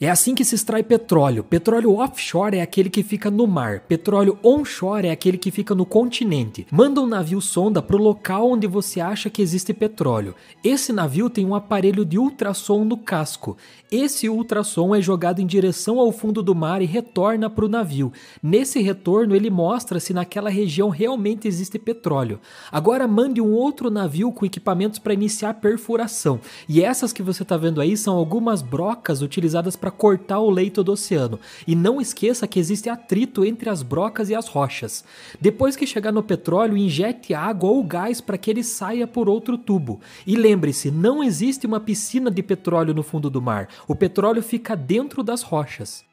É assim que se extrai petróleo. Petróleo offshore é aquele que fica no mar, petróleo onshore é aquele que fica no continente. Manda um navio sonda para o local onde você acha que existe petróleo. Esse navio tem um aparelho de ultrassom no casco. Esse ultrassom é jogado em direção ao fundo do mar e retorna para o navio. Nesse retorno, ele mostra se naquela região realmente existe petróleo. Agora mande um outro navio com equipamentos para iniciar perfuração. E essas que você está vendo aí são algumas brocas utilizadas para para cortar o leito do oceano. E não esqueça que existe atrito entre as brocas e as rochas. Depois que chegar no petróleo, injete água ou gás para que ele saia por outro tubo. E lembre-se, não existe uma piscina de petróleo no fundo do mar. O petróleo fica dentro das rochas.